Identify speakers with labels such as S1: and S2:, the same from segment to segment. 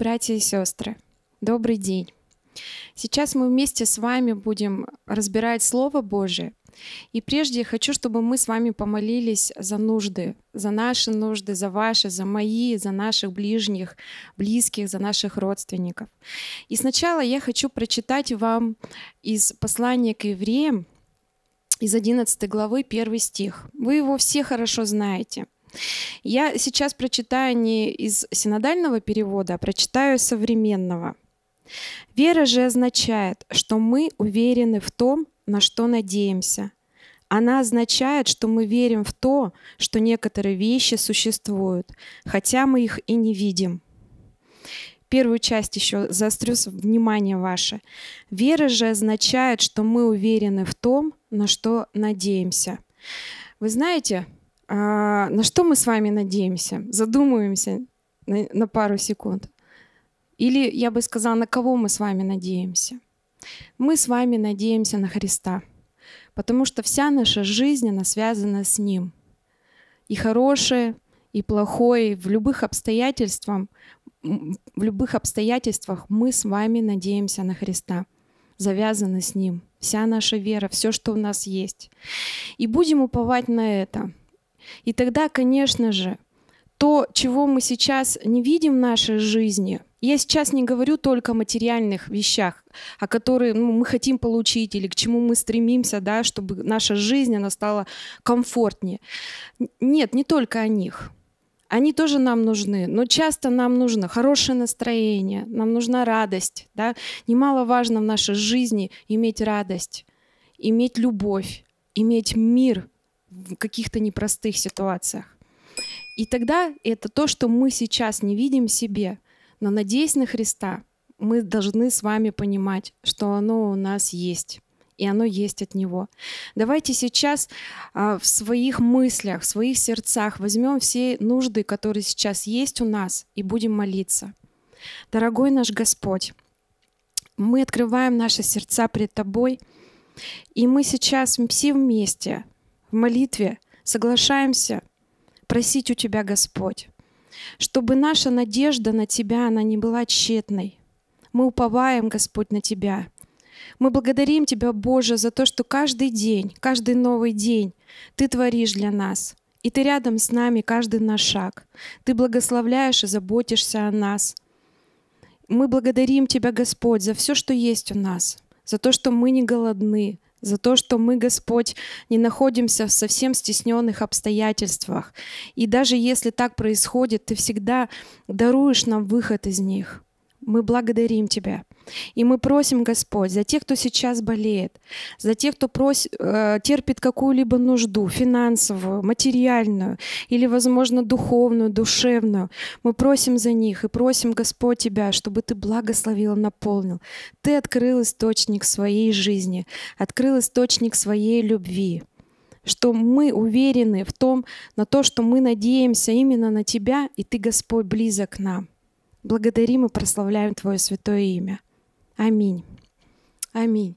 S1: братья и сестры, добрый день. Сейчас мы вместе с вами будем разбирать Слово Божие. И прежде я хочу, чтобы мы с вами помолились за нужды, за наши нужды, за ваши, за мои, за наших ближних, близких, за наших родственников. И сначала я хочу прочитать вам из послания к евреям, из 11 главы, 1 стих. Вы его все хорошо знаете – я сейчас прочитаю не из синодального перевода, а прочитаю современного. Вера же означает, что мы уверены в том, на что надеемся. Она означает, что мы верим в то, что некоторые вещи существуют, хотя мы их и не видим. Первую часть еще заострю внимание ваше. Вера же означает, что мы уверены в том, на что надеемся. Вы знаете, а, на что мы с вами надеемся? Задумываемся на, на пару секунд. Или я бы сказала, на кого мы с вами надеемся? Мы с вами надеемся на Христа, потому что вся наша жизнь, она связана с Ним. И хорошее, и плохое, в любых обстоятельствах, в любых обстоятельствах мы с вами надеемся на Христа, завязаны с Ним. Вся наша вера, все, что у нас есть. И будем уповать на это – и тогда, конечно же, то, чего мы сейчас не видим в нашей жизни, я сейчас не говорю только о материальных вещах, о которых ну, мы хотим получить или к чему мы стремимся, да, чтобы наша жизнь она стала комфортнее. Нет, не только о них. Они тоже нам нужны, но часто нам нужно хорошее настроение, нам нужна радость. Да? Немаловажно в нашей жизни иметь радость, иметь любовь, иметь мир, в каких-то непростых ситуациях. И тогда это то, что мы сейчас не видим себе, но надеясь на Христа, мы должны с вами понимать, что оно у нас есть и оно есть от Него. Давайте сейчас а, в своих мыслях, в своих сердцах возьмем все нужды, которые сейчас есть у нас, и будем молиться. Дорогой наш Господь, мы открываем наши сердца пред Тобой, и мы сейчас все вместе в молитве соглашаемся просить у Тебя, Господь, чтобы наша надежда на Тебя, она не была тщетной. Мы уповаем, Господь, на Тебя. Мы благодарим Тебя, Боже, за то, что каждый день, каждый новый день Ты творишь для нас. И Ты рядом с нами каждый наш шаг. Ты благословляешь и заботишься о нас. Мы благодарим Тебя, Господь, за все, что есть у нас, за то, что мы не голодны, за то, что мы, Господь, не находимся в совсем стесненных обстоятельствах. И даже если так происходит, Ты всегда даруешь нам выход из них мы благодарим Тебя. И мы просим, Господь, за тех, кто сейчас болеет, за тех, кто прос... Э, терпит какую-либо нужду, финансовую, материальную или, возможно, духовную, душевную. Мы просим за них и просим, Господь, Тебя, чтобы Ты благословил, наполнил. Ты открыл источник своей жизни, открыл источник своей любви что мы уверены в том, на то, что мы надеемся именно на Тебя, и Ты, Господь, близок к нам. Благодарим и прославляем Твое святое имя. Аминь. Аминь.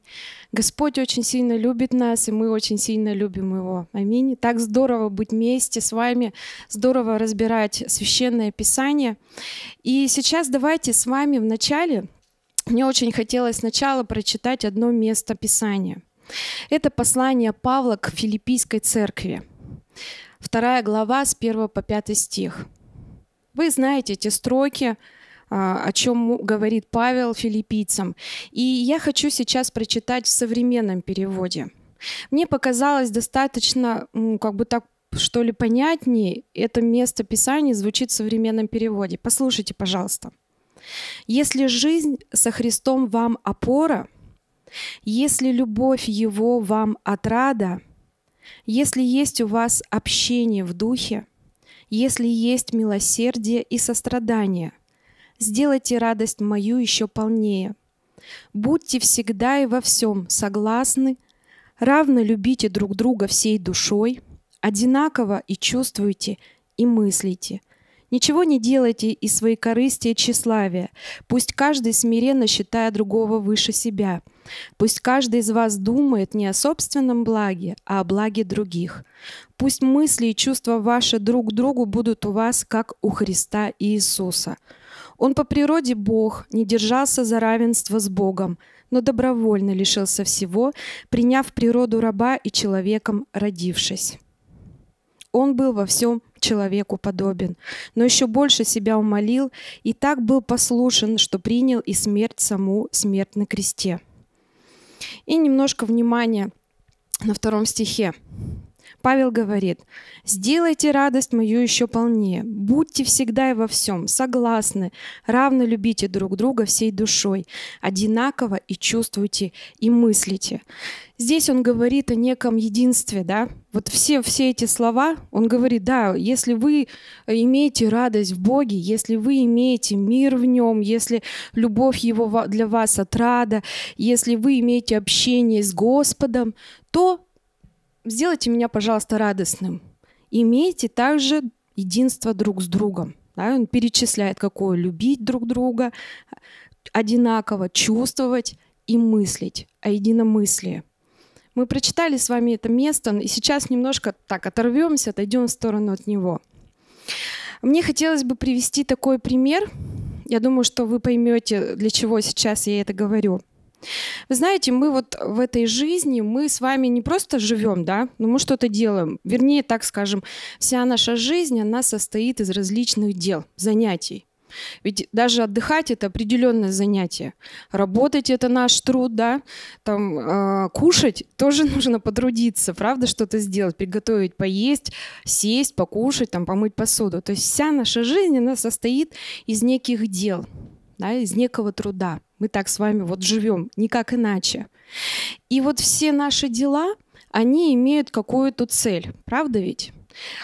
S1: Господь очень сильно любит нас, и мы очень сильно любим Его. Аминь. Так здорово быть вместе с вами, здорово разбирать священное писание. И сейчас давайте с вами в начале, мне очень хотелось сначала прочитать одно место Писания. Это послание Павла к Филиппийской церкви. Вторая глава с 1 по 5 стих. Вы знаете эти строки, а, о чем говорит Павел филиппийцам. И я хочу сейчас прочитать в современном переводе. Мне показалось достаточно, как бы так, что ли, понятнее это место Писания звучит в современном переводе. Послушайте, пожалуйста. «Если жизнь со Христом вам опора, если любовь Его вам отрада, если есть у вас общение в Духе – если есть милосердие и сострадание. Сделайте радость мою еще полнее. Будьте всегда и во всем согласны, равно любите друг друга всей душой, одинаково и чувствуйте, и мыслите – Ничего не делайте из своей корысти и тщеславия. Пусть каждый смиренно считает другого выше себя. Пусть каждый из вас думает не о собственном благе, а о благе других. Пусть мысли и чувства ваши друг к другу будут у вас, как у Христа Иисуса. Он по природе Бог, не держался за равенство с Богом, но добровольно лишился всего, приняв природу раба и человеком родившись он был во всем человеку подобен, но еще больше себя умолил и так был послушен, что принял и смерть саму смерть на кресте. И немножко внимания на втором стихе. Павел говорит, «Сделайте радость мою еще полнее, будьте всегда и во всем согласны, равно любите друг друга всей душой, одинаково и чувствуйте, и мыслите». Здесь он говорит о неком единстве, да? Вот все, все эти слова, он говорит, да, если вы имеете радость в Боге, если вы имеете мир в Нем, если любовь Его для вас отрада, если вы имеете общение с Господом, то сделайте меня, пожалуйста, радостным. Имейте также единство друг с другом. Да? Он перечисляет, какое любить друг друга, одинаково чувствовать и мыслить о а единомыслии. Мы прочитали с вами это место, и сейчас немножко так оторвемся, отойдем в сторону от него. Мне хотелось бы привести такой пример. Я думаю, что вы поймете, для чего сейчас я это говорю – вы знаете, мы вот в этой жизни, мы с вами не просто живем, да, но мы что-то делаем. Вернее, так скажем, вся наша жизнь, она состоит из различных дел, занятий. Ведь даже отдыхать это определенное занятие. Работать это наш труд, да, там э, кушать тоже нужно потрудиться, правда, что-то сделать, приготовить, поесть, сесть, покушать, там помыть посуду. То есть вся наша жизнь она состоит из неких дел, да, из некого труда. Мы так с вами вот живем, никак иначе. И вот все наши дела, они имеют какую-то цель, правда ведь?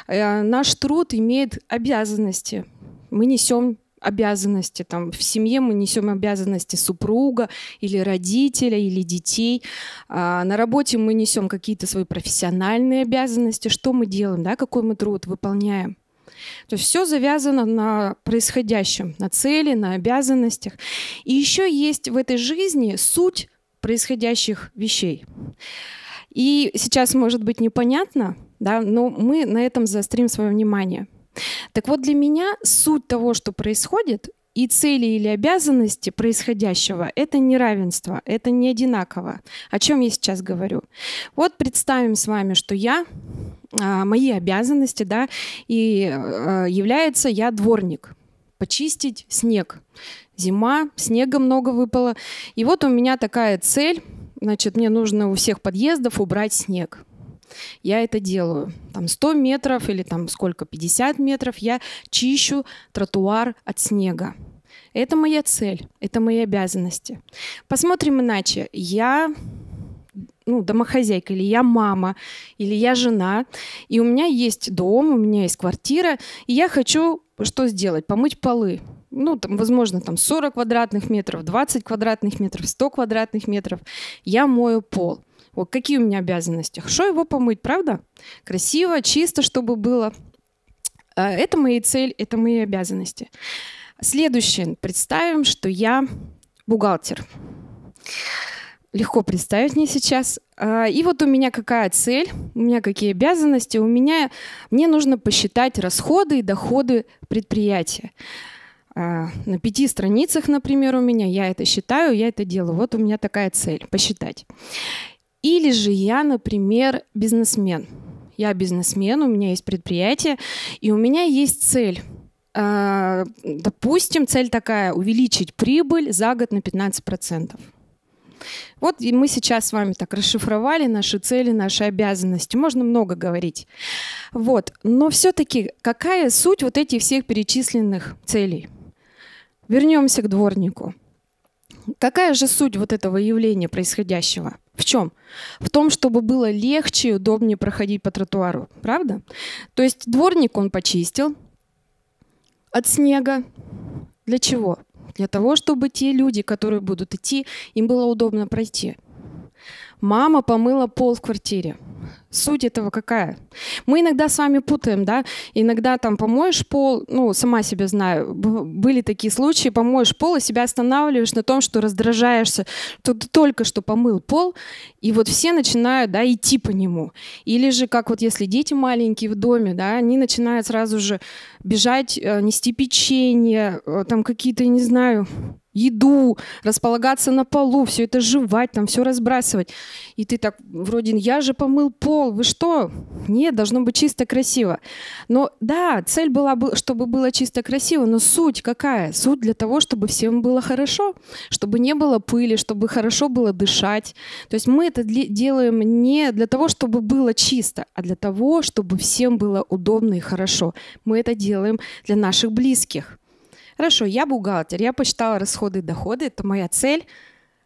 S1: Э, наш труд имеет обязанности. Мы несем обязанности. Там, в семье мы несем обязанности супруга или родителя, или детей. А, на работе мы несем какие-то свои профессиональные обязанности. Что мы делаем, да, какой мы труд выполняем. То есть все завязано на происходящем, на цели, на обязанностях. И еще есть в этой жизни суть происходящих вещей. И сейчас, может быть, непонятно, да, но мы на этом заострим свое внимание. Так вот, для меня суть того, что происходит, и цели или обязанности происходящего – это не равенство, это не одинаково. О чем я сейчас говорю? Вот представим с вами, что я а, мои обязанности, да, и а, является я дворник. Почистить снег. Зима, снега много выпало. И вот у меня такая цель, значит, мне нужно у всех подъездов убрать снег я это делаю. Там 100 метров или там сколько, 50 метров я чищу тротуар от снега. Это моя цель, это мои обязанности. Посмотрим иначе. Я ну, домохозяйка, или я мама, или я жена, и у меня есть дом, у меня есть квартира, и я хочу что сделать? Помыть полы. Ну, там, возможно, там 40 квадратных метров, 20 квадратных метров, 100 квадратных метров. Я мою пол. О, какие у меня обязанности? Хорошо его помыть, правда? Красиво, чисто, чтобы было. А, это мои цели, это мои обязанности. Следующее. Представим, что я бухгалтер. Легко представить мне сейчас. А, и вот у меня какая цель, у меня какие обязанности, у меня мне нужно посчитать расходы и доходы предприятия а, на пяти страницах, например, у меня, я это считаю, я это делаю. Вот у меня такая цель – посчитать. Или же я, например, бизнесмен. Я бизнесмен, у меня есть предприятие, и у меня есть цель. А, допустим, цель такая – увеличить прибыль за год на 15%. Вот и мы сейчас с вами так расшифровали наши цели, наши обязанности. Можно много говорить. Вот. Но все-таки какая суть вот этих всех перечисленных целей? Вернемся к дворнику. Какая же суть вот этого явления происходящего? В чем? В том, чтобы было легче и удобнее проходить по тротуару, правда? То есть дворник он почистил от снега. Для чего? Для того, чтобы те люди, которые будут идти, им было удобно пройти. Мама помыла пол в квартире. Суть этого какая? Мы иногда с вами путаем, да? Иногда там помоешь пол, ну, сама себе знаю, были такие случаи, помоешь пол, и себя останавливаешь на том, что раздражаешься, что ты только что помыл пол, и вот все начинают, да, идти по нему. Или же, как вот если дети маленькие в доме, да, они начинают сразу же бежать, э, нести печенье, э, там какие-то, не знаю, еду, располагаться на полу, все это жевать, там все разбрасывать. И ты так вроде, я же помыл пол, вы что? Нет, должно быть чисто красиво. Но да, цель была, чтобы было чисто красиво, но суть какая? Суть для того, чтобы всем было хорошо, чтобы не было пыли, чтобы хорошо было дышать. То есть мы это делаем не для того, чтобы было чисто, а для того, чтобы всем было удобно и хорошо. Мы это делаем для наших близких. Хорошо, я бухгалтер, я посчитала расходы и доходы, это моя цель.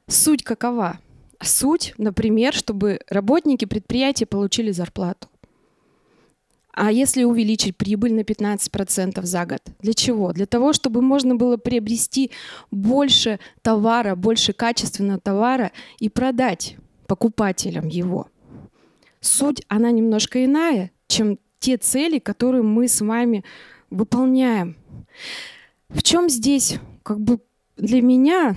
S1: Суть какова? Суть, например, чтобы работники предприятия получили зарплату. А если увеличить прибыль на 15% за год? Для чего? Для того, чтобы можно было приобрести больше товара, больше качественного товара и продать покупателям его. Суть, она немножко иная, чем те цели, которые мы с вами выполняем. В чем здесь как бы для меня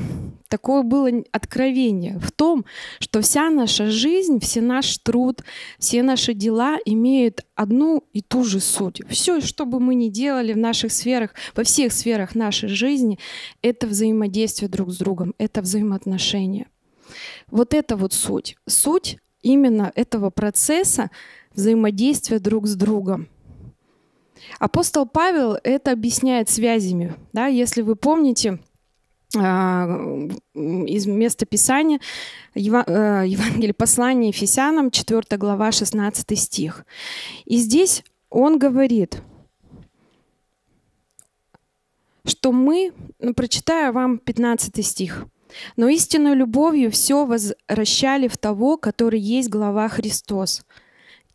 S1: такое было откровение в том, что вся наша жизнь, все наш труд, все наши дела имеют одну и ту же суть. Все, что бы мы ни делали в наших сферах, во всех сферах нашей жизни, это взаимодействие друг с другом, это взаимоотношения. Вот это вот суть. Суть именно этого процесса взаимодействия друг с другом – Апостол Павел это объясняет связями. Да? Если вы помните, а, из места Писания, э, Евангелие послания Ефесянам, 4 глава, 16 стих. И здесь он говорит, что мы, ну, прочитаю вам 15 стих, «но истинной любовью все возвращали в того, который есть глава Христос,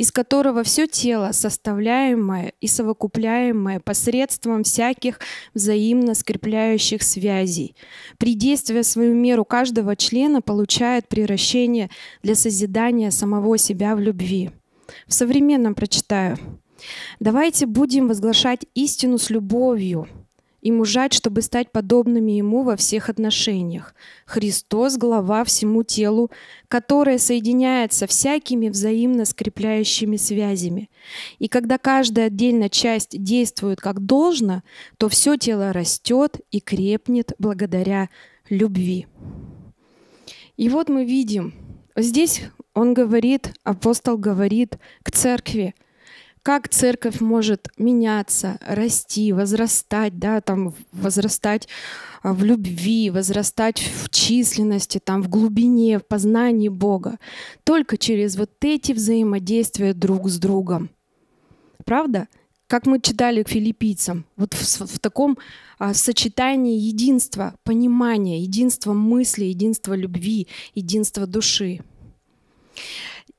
S1: из которого все тело, составляемое и совокупляемое посредством всяких взаимно скрепляющих связей. При действии свою меру каждого члена получает превращение для созидания самого себя в любви. В современном прочитаю. Давайте будем возглашать истину с любовью – и мужать, чтобы стать подобными Ему во всех отношениях. Христос – глава всему телу, которое соединяется всякими взаимно скрепляющими связями. И когда каждая отдельная часть действует как должно, то все тело растет и крепнет благодаря любви. И вот мы видим, здесь он говорит, апостол говорит к церкви, как церковь может меняться, расти, возрастать, да, там возрастать а, в любви, возрастать в численности, там, в глубине, в познании Бога. Только через вот эти взаимодействия друг с другом. Правда? Как мы читали к филиппийцам, вот в, в таком а, сочетании единства, понимания, единства мысли, единства любви, единства души.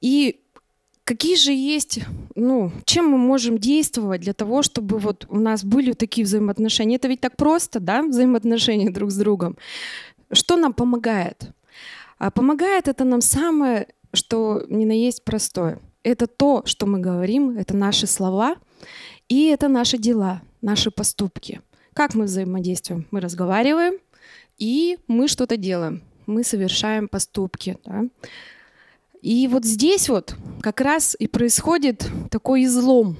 S1: И какие же есть, ну, чем мы можем действовать для того, чтобы вот у нас были такие взаимоотношения? Это ведь так просто, да, взаимоотношения друг с другом. Что нам помогает? А помогает это нам самое, что не на есть простое. Это то, что мы говорим, это наши слова, и это наши дела, наши поступки. Как мы взаимодействуем? Мы разговариваем, и мы что-то делаем. Мы совершаем поступки. Да? И вот здесь вот как раз и происходит такой излом.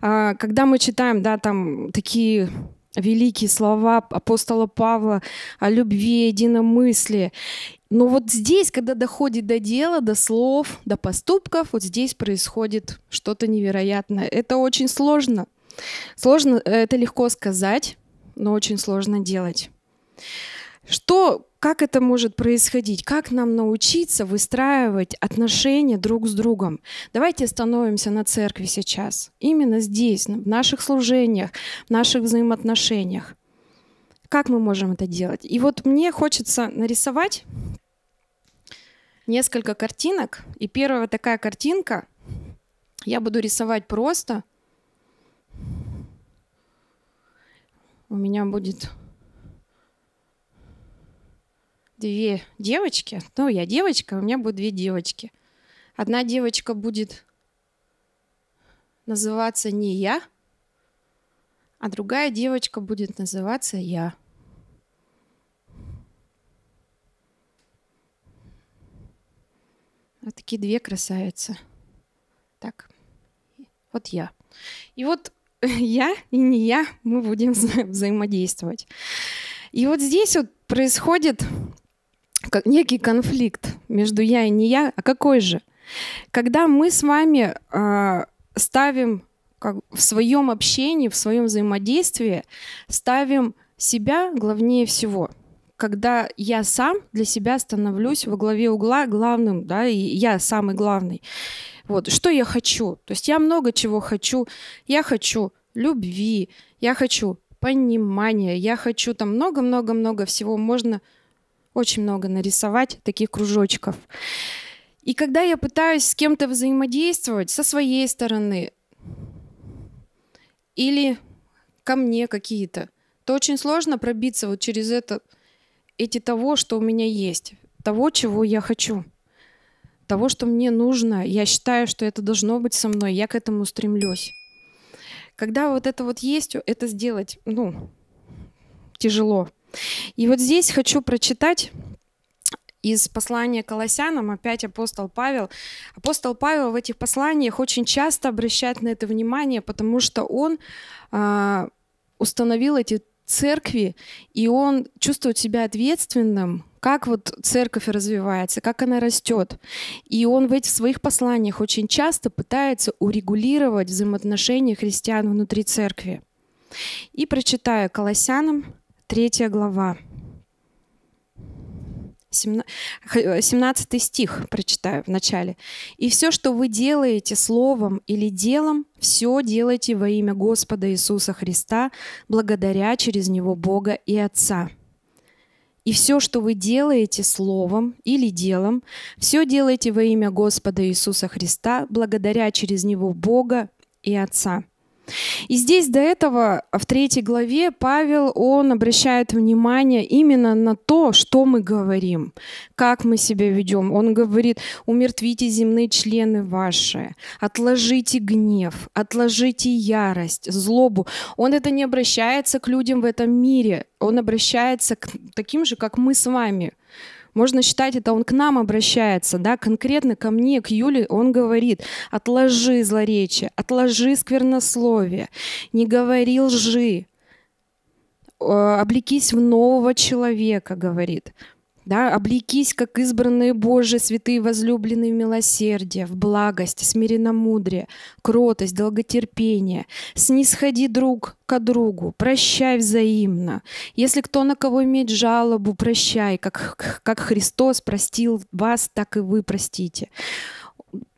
S1: А, когда мы читаем, да, там такие великие слова апостола Павла о любви, единомыслии. Но вот здесь, когда доходит до дела, до слов, до поступков, вот здесь происходит что-то невероятное. Это очень сложно. Сложно, э, это легко сказать, но очень сложно делать. Что как это может происходить? Как нам научиться выстраивать отношения друг с другом? Давайте остановимся на церкви сейчас. Именно здесь, в наших служениях, в наших взаимоотношениях. Как мы можем это делать? И вот мне хочется нарисовать несколько картинок. И первая такая картинка, я буду рисовать просто. У меня будет две девочки. Ну, я девочка, у меня будут две девочки. Одна девочка будет называться не я, а другая девочка будет называться я. Вот такие две красавицы. Так, вот я. И вот я и не я, мы будем вза- взаимодействовать. И вот здесь вот происходит как некий конфликт между я и не я, а какой же? Когда мы с вами э, ставим как, в своем общении, в своем взаимодействии, ставим себя главнее всего. Когда я сам для себя становлюсь во главе угла главным, да, и я самый главный. Вот, что я хочу? То есть я много чего хочу. Я хочу любви, я хочу понимания, я хочу там много-много-много всего. Можно очень много нарисовать таких кружочков. И когда я пытаюсь с кем-то взаимодействовать со своей стороны или ко мне какие-то, то очень сложно пробиться вот через это, эти того, что у меня есть, того, чего я хочу, того, что мне нужно. Я считаю, что это должно быть со мной, я к этому стремлюсь. Когда вот это вот есть, это сделать, ну, тяжело. И вот здесь хочу прочитать из послания Колоссянам, опять апостол Павел. Апостол Павел в этих посланиях очень часто обращает на это внимание, потому что он э, установил эти церкви, и он чувствует себя ответственным, как вот церковь развивается, как она растет. И он в этих своих посланиях очень часто пытается урегулировать взаимоотношения христиан внутри церкви. И прочитаю Колоссянам третья глава. 17 э, стих прочитаю в начале. «И все, что вы делаете словом или делом, все делайте во имя Господа Иисуса Христа, благодаря через Него Бога и Отца». И все, что вы делаете словом или делом, все делайте во имя Господа Иисуса Христа, благодаря через Него Бога и Отца. И здесь до этого, в третьей главе, Павел, он обращает внимание именно на то, что мы говорим, как мы себя ведем. Он говорит, умертвите земные члены ваши, отложите гнев, отложите ярость, злобу. Он это не обращается к людям в этом мире, он обращается к таким же, как мы с вами. Можно считать, это он к нам обращается, да, конкретно ко мне, к Юле он говорит, отложи злоречие, отложи сквернословие, не говори лжи, э, облекись в нового человека, говорит да, «Облекись, как избранные Божии, святые возлюбленные милосердия, в благость, смиренномудрие, кротость, долготерпение. Снисходи друг к другу, прощай взаимно. Если кто на кого имеет жалобу, прощай, как, как Христос простил вас, так и вы простите»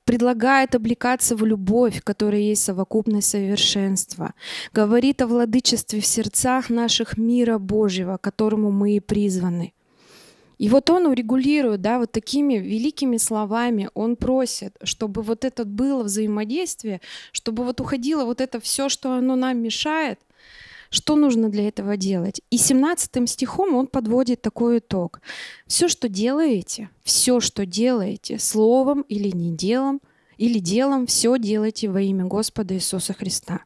S1: предлагает облекаться в любовь, которая есть совокупность совершенства, говорит о владычестве в сердцах наших мира Божьего, которому мы и призваны. И вот он урегулирует, да, вот такими великими словами, он просит, чтобы вот это было взаимодействие, чтобы вот уходило вот это все, что оно нам мешает, что нужно для этого делать? И 17 стихом он подводит такой итог. Все, что делаете, все, что делаете, словом или не делом, или делом, все делайте во имя Господа Иисуса Христа.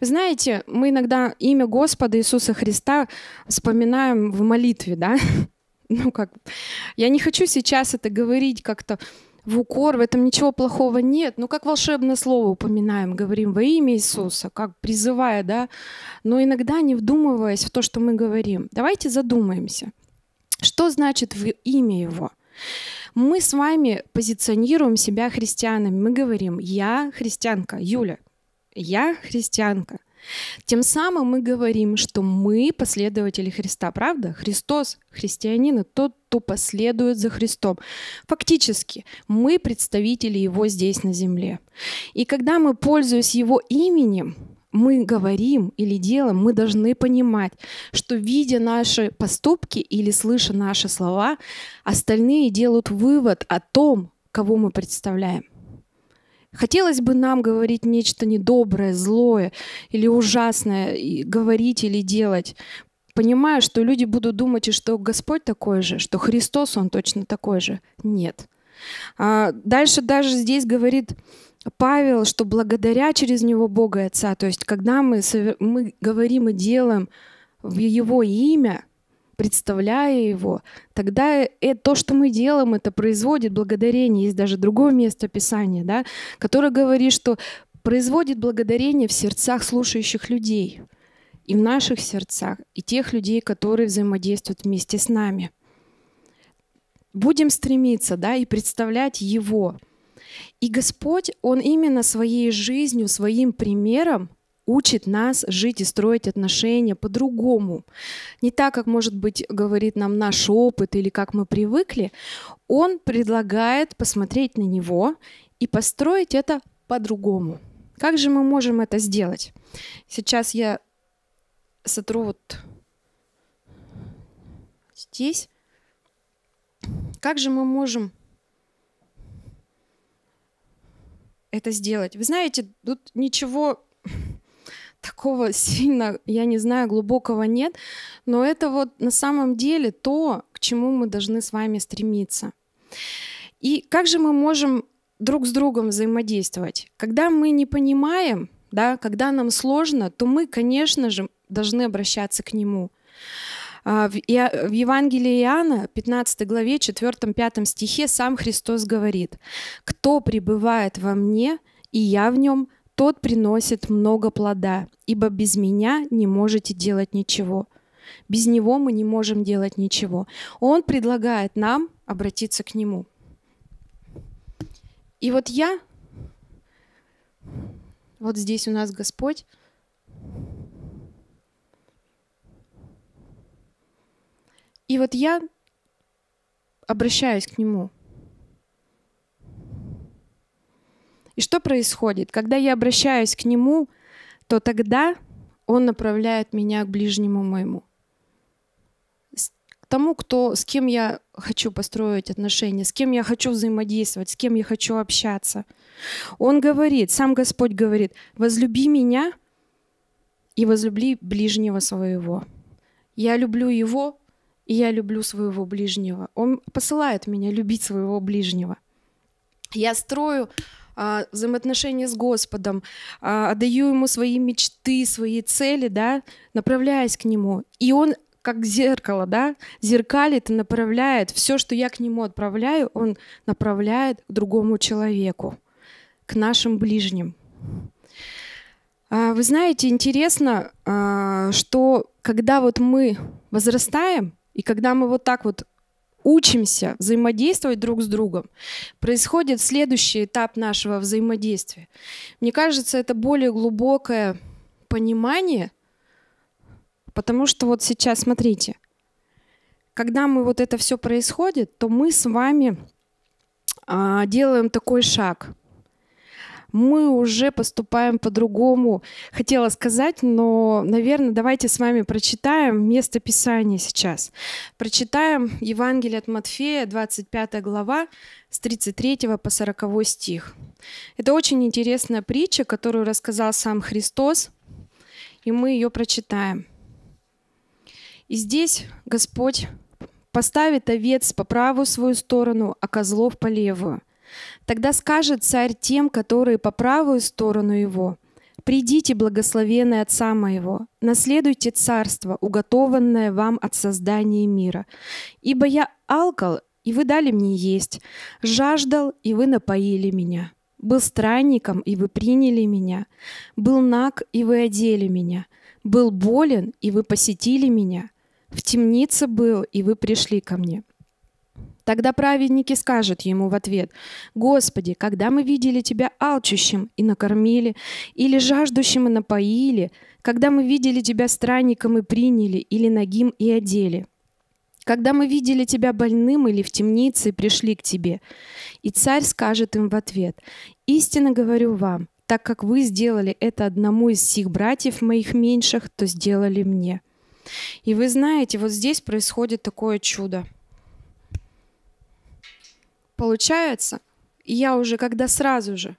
S1: Вы знаете, мы иногда имя Господа Иисуса Христа вспоминаем в молитве, да? ну как, я не хочу сейчас это говорить как-то в укор, в этом ничего плохого нет. Ну, как волшебное слово упоминаем, говорим во имя Иисуса, как призывая, да, но иногда не вдумываясь в то, что мы говорим. Давайте задумаемся, что значит в имя Его? Мы с вами позиционируем себя христианами. Мы говорим, я христианка, Юля, я христианка. Тем самым мы говорим, что мы последователи Христа, правда? Христос, христианин, тот, кто последует за Христом. Фактически, мы представители Его здесь на земле. И когда мы, пользуясь Его именем, мы говорим или делаем, мы должны понимать, что видя наши поступки или слыша наши слова, остальные делают вывод о том, кого мы представляем. Хотелось бы нам говорить нечто недоброе, злое или ужасное, и говорить или делать, понимая, что люди будут думать, и что Господь такой же, что Христос, Он точно такой же. Нет. А дальше даже здесь говорит Павел, что благодаря через него Бога и Отца, то есть когда мы, мы говорим и делаем в Его имя, представляя его, тогда это, то, что мы делаем, это производит благодарение. Есть даже другое место Писания, да, которое говорит, что производит благодарение в сердцах слушающих людей и в наших сердцах, и тех людей, которые взаимодействуют вместе с нами. Будем стремиться, да, и представлять Его. И Господь, Он именно своей жизнью, своим примером – учит нас жить и строить отношения по-другому. Не так, как, может быть, говорит нам наш опыт или как мы привыкли. Он предлагает посмотреть на него и построить это по-другому. Как же мы можем это сделать? Сейчас я сотру вот здесь. Как же мы можем это сделать? Вы знаете, тут ничего такого сильно, я не знаю, глубокого нет, но это вот на самом деле то, к чему мы должны с вами стремиться. И как же мы можем друг с другом взаимодействовать? Когда мы не понимаем, да, когда нам сложно, то мы, конечно же, должны обращаться к Нему. А, а, в Евангелии Иоанна, 15 главе, 4-5 стихе сам Христос говорит, «Кто пребывает во мне, и я в нем, тот приносит много плода, ибо без меня не можете делать ничего. Без него мы не можем делать ничего. Он предлагает нам обратиться к нему. И вот я, вот здесь у нас Господь, и вот я обращаюсь к нему – И что происходит? Когда я обращаюсь к Нему, то тогда Он направляет меня к ближнему моему. К тому, кто, с кем я хочу построить отношения, с кем я хочу взаимодействовать, с кем я хочу общаться. Он говорит, сам Господь говорит, возлюби меня и возлюби ближнего своего. Я люблю его, и я люблю своего ближнего. Он посылает меня любить своего ближнего. Я строю а, взаимоотношения с Господом, а, отдаю Ему свои мечты, свои цели, да, направляясь к Нему. И Он как зеркало, да, зеркалит и направляет. Все, что я к Нему отправляю, Он направляет к другому человеку, к нашим ближним. А, вы знаете, интересно, что когда вот мы возрастаем, и когда мы вот так вот учимся взаимодействовать друг с другом, происходит следующий этап нашего взаимодействия. Мне кажется, это более глубокое понимание, потому что вот сейчас, смотрите, когда мы вот это все происходит, то мы с вами а, делаем такой шаг мы уже поступаем по-другому. Хотела сказать, но, наверное, давайте с вами прочитаем место Писания сейчас. Прочитаем Евангелие от Матфея, 25 глава, с 33 по 40 стих. Это очень интересная притча, которую рассказал сам Христос, и мы ее прочитаем. И здесь Господь поставит овец по правую свою сторону, а козлов по левую. Тогда скажет царь тем, которые по правую сторону его, «Придите, благословенные Отца Моего, наследуйте царство, уготованное вам от создания мира. Ибо я алкал, и вы дали мне есть, жаждал, и вы напоили меня, был странником, и вы приняли меня, был наг, и вы одели меня, был болен, и вы посетили меня, в темнице был, и вы пришли ко мне». Тогда праведники скажут ему в ответ, «Господи, когда мы видели Тебя алчущим и накормили, или жаждущим и напоили, когда мы видели Тебя странником и приняли, или нагим и одели, когда мы видели Тебя больным или в темнице и пришли к Тебе». И царь скажет им в ответ, «Истинно говорю вам, так как вы сделали это одному из сих братьев моих меньших, то сделали мне». И вы знаете, вот здесь происходит такое чудо – получается, я уже когда сразу же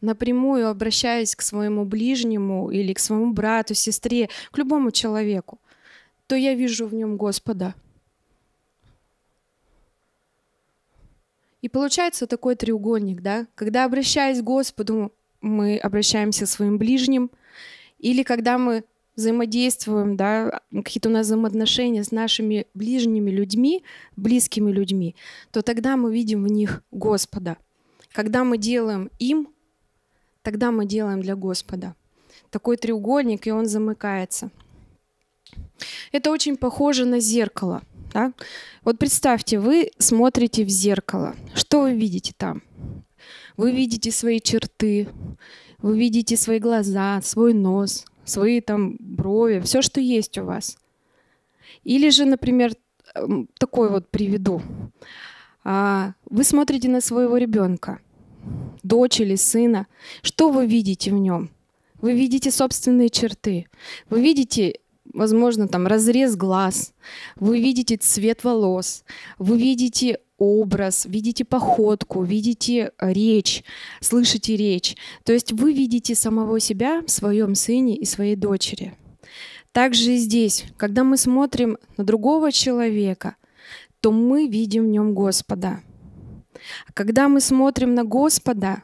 S1: напрямую обращаюсь к своему ближнему или к своему брату, сестре, к любому человеку, то я вижу в нем Господа. И получается такой треугольник, да? Когда обращаясь к Господу, мы обращаемся к своим ближним, или когда мы взаимодействуем, да, какие-то у нас взаимоотношения с нашими ближними людьми, близкими людьми, то тогда мы видим в них Господа. Когда мы делаем им, тогда мы делаем для Господа. Такой треугольник, и он замыкается. Это очень похоже на зеркало. Да? Вот представьте, вы смотрите в зеркало. Что вы видите там? Вы видите свои черты, вы видите свои глаза, свой нос, свои там брови, все, что есть у вас. Или же, например, эм, такой вот приведу. А, вы смотрите на своего ребенка, дочь или сына. Что вы видите в нем? Вы видите собственные черты. Вы видите возможно, там разрез глаз, вы видите цвет волос, вы видите образ, видите походку, видите э, речь, слышите речь. То есть вы видите самого себя в своем сыне и своей дочери. Также и здесь, когда мы смотрим на другого человека, то мы видим в нем Господа. А когда мы смотрим на Господа,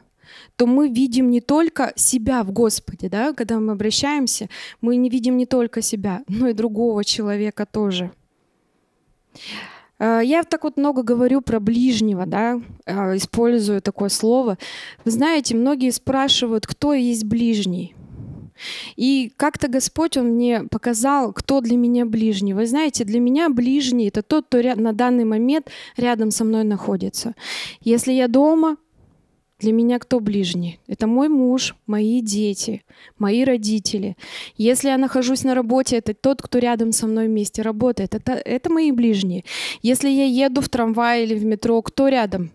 S1: то мы видим не только себя в Господе, да, когда мы обращаемся, мы не видим не только себя, но и другого человека тоже. Э, я так вот много говорю про ближнего, да, э, использую такое слово. Вы знаете, многие спрашивают, кто есть ближний. И как-то Господь, Он мне показал, кто для меня ближний. Вы знаете, для меня ближний — это тот, кто на данный момент рядом со мной находится. Если я дома, для меня кто ближний? Это мой муж, мои дети, мои родители. Если я нахожусь на работе, это тот, кто рядом со мной вместе работает. Это, это мои ближние. Если я еду в трамвае или в метро, кто рядом?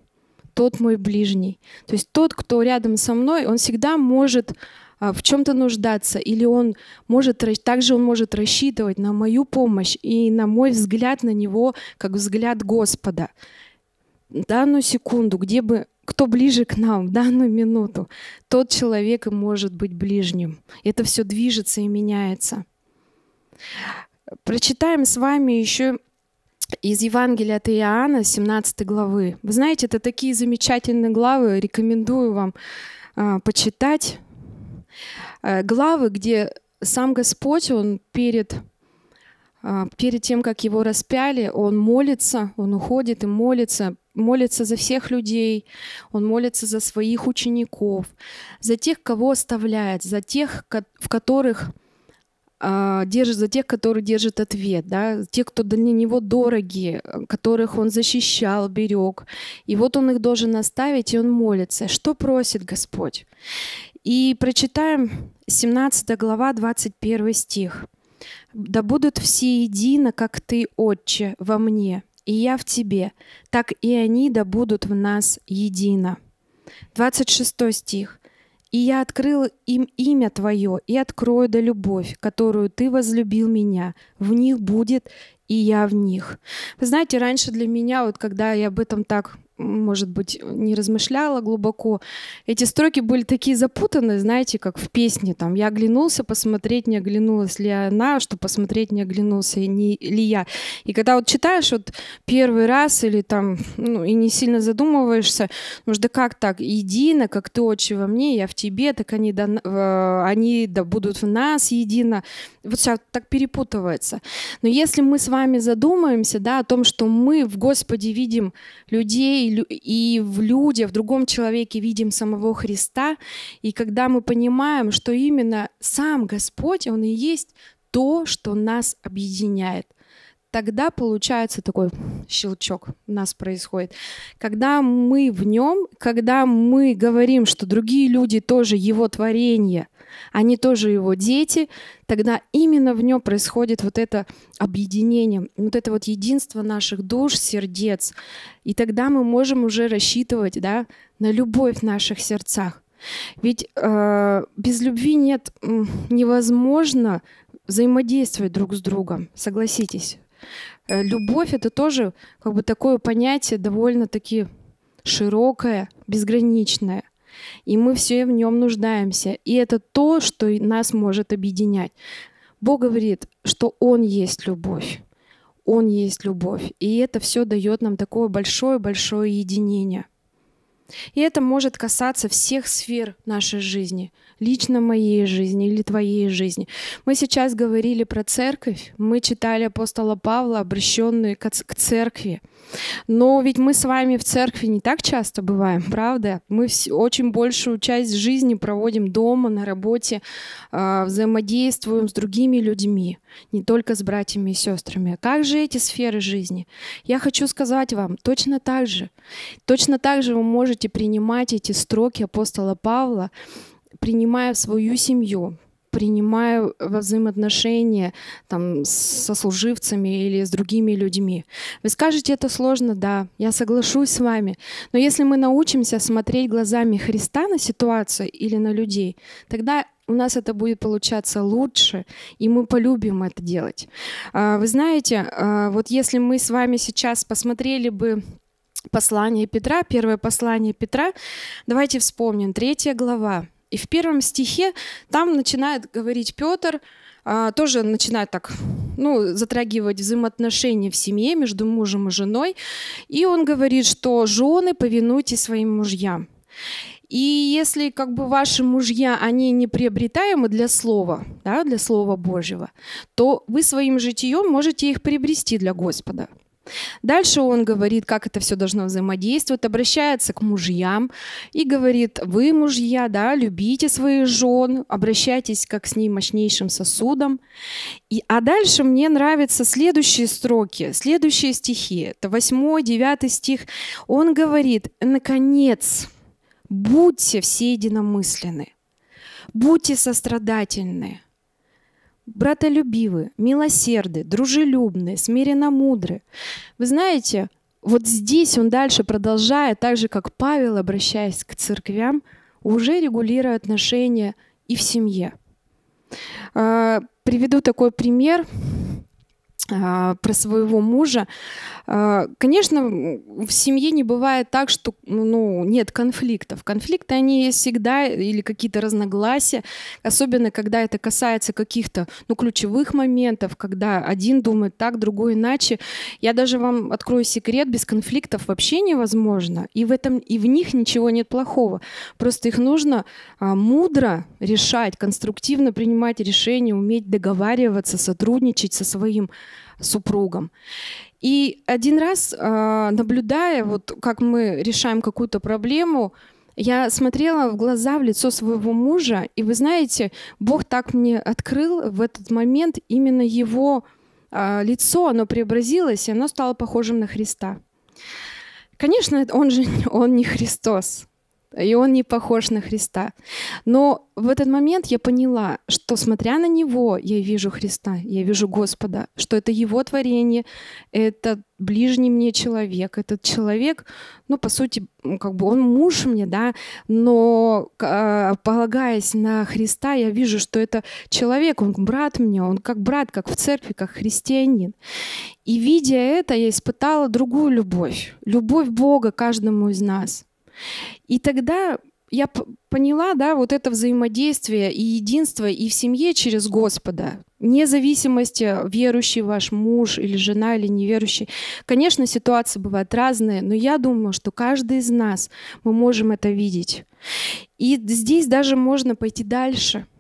S1: Тот мой ближний. То есть тот, кто рядом со мной, он всегда может а, в чем-то нуждаться, или он может, также он может рассчитывать на мою помощь и на мой взгляд на него, как взгляд Господа. Данную секунду, где бы кто ближе к нам в данную минуту, тот человек и может быть ближним. Это все движется и меняется. Прочитаем с вами еще из Евангелия от Иоанна, 17 главы. Вы знаете, это такие замечательные главы, рекомендую вам э, почитать. Э, главы, где сам Господь, Он перед, э, перед тем, как Его распяли, Он молится, Он уходит и молится, молится за всех людей, он молится за своих учеников, за тех, кого оставляет, за тех, в которых а, держит за тех, которые держат ответ, да, те, кто для него дороги, которых он защищал, берег. И вот он их должен оставить, и он молится. Что просит Господь? И прочитаем 17 глава, 21 стих. «Да будут все едино, как Ты, Отче, во мне, и я в тебе, так и они да будут в нас едино». 26 стих. «И я открыл им имя Твое, и открою да любовь, которую Ты возлюбил меня. В них будет, и я в них». Вы знаете, раньше для меня, вот когда я об этом так может быть, не размышляла глубоко. Эти строки были такие запутанные, знаете, как в песне. Там «Я оглянулся, посмотреть, не оглянулась ли она, что посмотреть, не оглянулся не, ли я». И когда вот читаешь вот первый раз или там, ну, и не сильно задумываешься, может, ну да как так, едино, как ты, отче, во мне, я в тебе, так они, да, э, они да, будут в нас едино. Вот сейчас так перепутывается. Но если мы с вами задумаемся, да, о том, что мы в Господе видим людей, и, в люде, в другом человеке видим самого Христа, и когда мы понимаем, что именно сам Господь, Он и есть то, что нас объединяет, тогда получается такой щелчок у нас происходит. Когда мы в нем, когда мы говорим, что другие люди тоже его творение, они тоже его дети, тогда именно в нем происходит вот это объединение, вот это вот единство наших душ, сердец. И тогда мы можем уже рассчитывать да, на любовь в наших сердцах. Ведь э, без любви нет, невозможно взаимодействовать друг с другом, согласитесь. Э, любовь это тоже как бы такое понятие довольно-таки широкое, безграничное – и мы все в нем нуждаемся. И это то, что нас может объединять. Бог говорит, что Он есть любовь. Он есть любовь. И это все дает нам такое большое-большое единение. И это может касаться всех сфер нашей жизни — лично моей жизни или твоей жизни. Мы сейчас говорили про церковь, мы читали апостола Павла, обращенную к церкви. Но ведь мы с вами в церкви не так часто бываем, правда? Мы очень большую часть жизни проводим дома, на работе, а, взаимодействуем с другими людьми, не только с братьями и сестрами. А как же эти сферы жизни? Я хочу сказать вам, точно так же. Точно так же вы можете принимать эти строки апостола Павла принимая свою семью, принимая взаимоотношения там, со служивцами или с другими людьми. Вы скажете, это сложно, да, я соглашусь с вами. Но если мы научимся смотреть глазами Христа на ситуацию или на людей, тогда у нас это будет получаться лучше, и мы полюбим это делать. А, вы знаете, а, вот если мы с вами сейчас посмотрели бы послание Петра, первое послание Петра, давайте вспомним, третья глава, и в первом стихе там начинает говорить Петр, а, тоже начинает так, ну, затрагивать взаимоотношения в семье между мужем и женой. И он говорит, что жены повинуйтесь своим мужьям. И если как бы ваши мужья, они неприобретаемы для слова, да, для слова Божьего, то вы своим житием можете их приобрести для Господа. Дальше он говорит, как это все должно взаимодействовать, обращается к мужьям и говорит, вы, мужья, да, любите своих жен, обращайтесь как с ней мощнейшим сосудом. И, а дальше мне нравятся следующие строки, следующие стихи, это 8, 9 стих. Он говорит, наконец, будьте все единомысленны, будьте сострадательны, братолюбивы, милосерды, дружелюбны, смиренно мудры. Вы знаете, вот здесь он дальше продолжает, так же как Павел, обращаясь к церквям, уже регулируя отношения и в семье. А, приведу такой пример. А, про своего мужа. А, конечно, в семье не бывает так, что ну, нет конфликтов. Конфликты, они есть всегда, или какие-то разногласия, особенно когда это касается каких-то ну, ключевых моментов, когда один думает так, другой иначе. Я даже вам открою секрет, без конфликтов вообще невозможно, и в, этом, и в них ничего нет плохого. Просто их нужно а, мудро решать, конструктивно принимать решения, уметь договариваться, сотрудничать со своим супругом. И один раз, а, наблюдая, вот как мы решаем какую-то проблему, я смотрела в глаза, в лицо своего мужа, и вы знаете, Бог так мне открыл в этот момент именно его а, лицо, оно преобразилось, и оно стало похожим на Христа. Конечно, он же он не Христос, и он не похож на Христа. Но в этот момент я поняла, что смотря на него, я вижу Христа, я вижу Господа, что это его творение, это ближний мне человек, этот человек, ну, по сути, как бы он муж мне, да, но а, полагаясь на Христа, я вижу, что это человек, он брат мне, он как брат, как в церкви, как христианин. И видя это, я испытала другую любовь, любовь Бога каждому из нас. И тогда я поняла, да, вот это взаимодействие и единство и в семье через Господа, вне зависимости, верующий ваш муж или жена или неверующий. Конечно, ситуации бывают разные, но я думаю, что каждый из нас, мы можем это видеть. И здесь даже можно пойти дальше –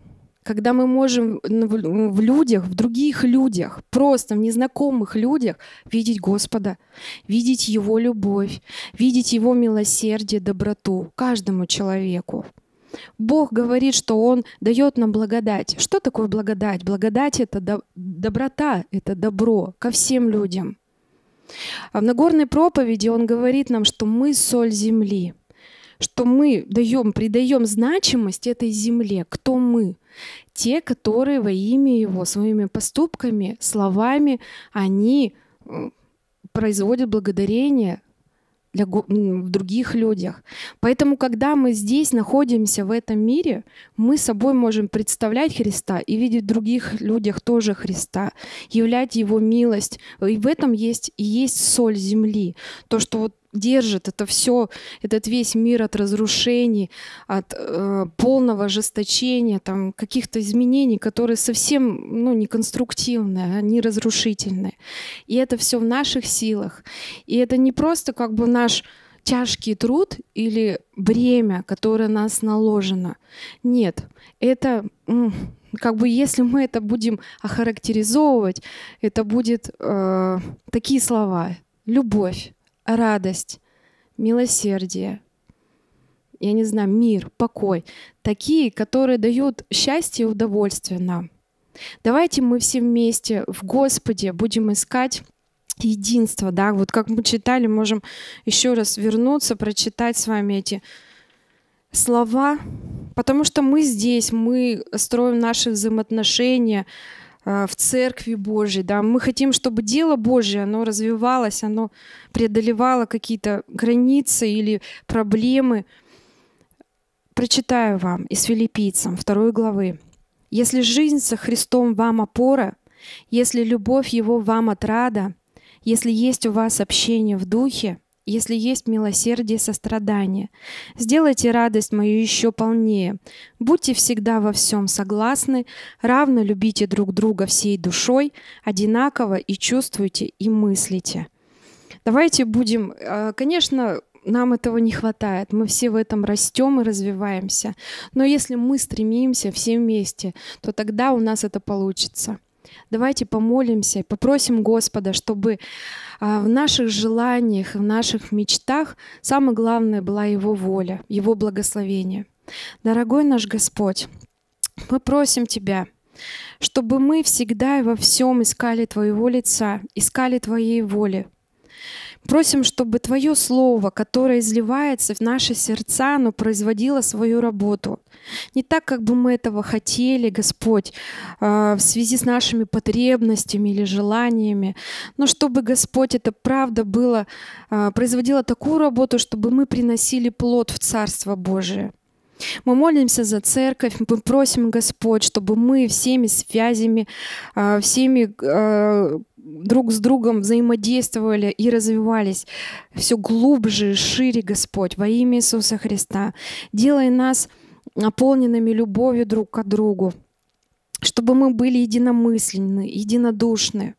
S1: когда мы можем в людях, в других людях, просто в незнакомых людях видеть Господа, видеть Его любовь, видеть Его милосердие, доброту каждому человеку. Бог говорит, что Он дает нам благодать. Что такое благодать? Благодать — это доброта, это добро ко всем людям. А в Нагорной проповеди Он говорит нам, что мы — соль земли — что мы даем, придаем значимость этой земле. Кто мы? Те, которые во имя Его своими поступками, словами, они производят благодарение для, в других людях. Поэтому, когда мы здесь находимся, в этом мире, мы собой можем представлять Христа и видеть в других людях тоже Христа, являть Его милость. И в этом есть, и есть соль земли. То, что вот держит это все, этот весь мир от разрушений, от э, полного ожесточения, там, каких-то изменений, которые совсем ну, а не конструктивные, они разрушительные. И это все в наших силах. И это не просто как бы наш тяжкий труд или бремя, которое нас наложено. Нет, это как бы если мы это будем охарактеризовывать, это будет э, такие слова. Любовь, радость, милосердие, я не знаю, мир, покой. Такие, которые дают счастье и удовольствие нам. Давайте мы все вместе в Господе будем искать единство, да, вот как мы читали, можем еще раз вернуться, прочитать с вами эти слова, потому что мы здесь, мы строим наши взаимоотношения, Э, в Церкви Божьей, да, мы хотим, чтобы дело Божье, оно развивалось, оно преодолевало какие-то границы или проблемы. Прочитаю вам из Филиппийцам 2 главы. «Если жизнь со Христом вам опора, если любовь Его вам отрада, если есть у вас общение в Духе, если есть милосердие и сострадание. Сделайте радость мою еще полнее. Будьте всегда во всем согласны, равно любите друг друга всей душой, одинаково и чувствуйте, и мыслите. Давайте будем, э, конечно, нам этого не хватает. Мы все в этом растем и развиваемся. Но если мы стремимся все вместе, то тогда у нас это получится. Давайте помолимся, попросим Господа, чтобы а, в наших желаниях, в наших мечтах самое главное была Его воля, Его благословение. Дорогой наш Господь, мы просим Тебя, чтобы мы всегда и во всем искали Твоего лица, искали Твоей воли, Просим, чтобы Твое Слово, которое изливается в наши сердца, оно производило свою работу. Не так, как бы мы этого хотели, Господь, а, в связи с нашими потребностями или желаниями, но чтобы, Господь, это правда было, а, производило такую работу, чтобы мы приносили плод в Царство Божие. Мы молимся за церковь, мы просим Господь, чтобы мы всеми связями, а, всеми друг с другом взаимодействовали и развивались все глубже, и шире, Господь, во имя Иисуса Христа. Делай нас наполненными любовью друг к другу, чтобы мы были единомысленны, единодушны.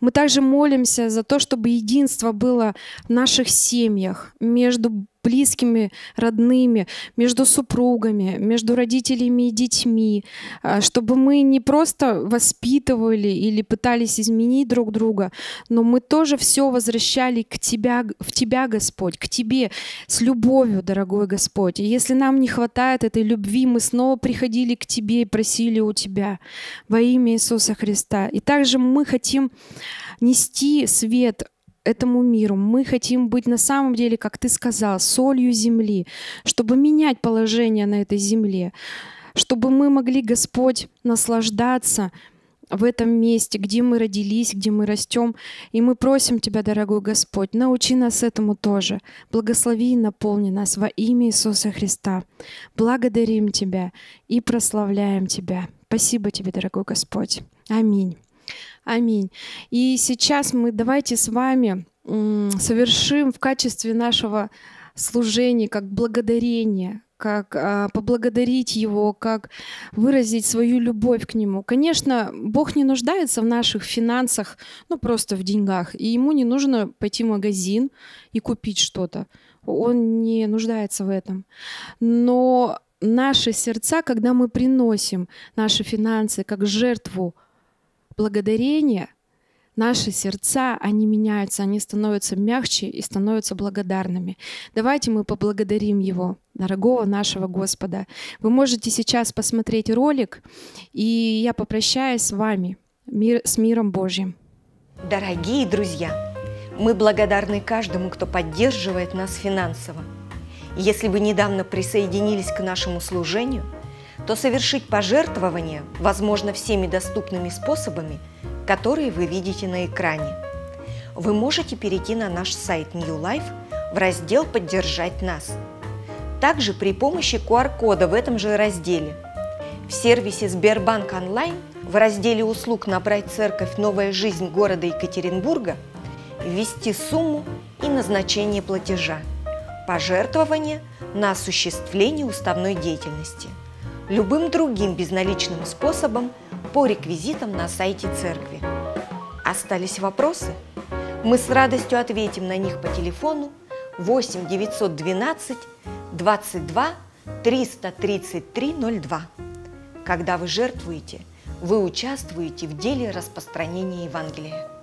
S1: Мы также молимся за то, чтобы единство было в наших семьях, между близкими, родными, между супругами, между родителями и детьми, а, чтобы мы не просто воспитывали или пытались изменить друг друга, но мы тоже все возвращали к тебя, в тебя, Господь, к тебе с любовью, дорогой Господь. И если нам не хватает этой любви, мы снова приходили к тебе и просили у тебя во имя Иисуса Христа. И также мы хотим нести свет этому миру. Мы хотим быть на самом деле, как ты сказал, солью земли, чтобы менять положение на этой земле, чтобы мы могли, Господь, наслаждаться в этом месте, где мы родились, где мы растем. И мы просим Тебя, дорогой Господь, научи нас этому тоже. Благослови и наполни нас во имя Иисуса Христа. Благодарим Тебя и прославляем Тебя. Спасибо Тебе, дорогой Господь. Аминь. Аминь. И сейчас мы давайте с вами совершим в качестве нашего служения, как благодарение, как а, поблагодарить Его, как выразить свою любовь к Нему. Конечно, Бог не нуждается в наших финансах, ну просто в деньгах, и Ему не нужно пойти в магазин и купить что-то. Он не нуждается в этом. Но наши сердца, когда мы приносим наши финансы как жертву Благодарение наши сердца, они меняются, они становятся мягче и становятся благодарными. Давайте мы поблагодарим Его, дорогого нашего Господа. Вы можете сейчас посмотреть ролик, и я попрощаюсь с вами
S2: мир, с миром Божьим. Дорогие друзья, мы благодарны каждому, кто поддерживает нас финансово. Если вы недавно присоединились к нашему служению – то совершить пожертвование возможно всеми доступными способами, которые вы видите на экране. Вы можете перейти на наш сайт New Life в раздел «Поддержать нас». Также при помощи QR-кода в этом же разделе. В сервисе Сбербанк Онлайн в разделе «Услуг набрать церковь. Новая жизнь города Екатеринбурга» ввести сумму и назначение платежа, пожертвование на осуществление уставной деятельности – любым другим безналичным способом по реквизитам на сайте церкви. Остались вопросы? Мы с радостью ответим на них по телефону 8 912 22 333 02. Когда вы жертвуете, вы участвуете в деле распространения Евангелия.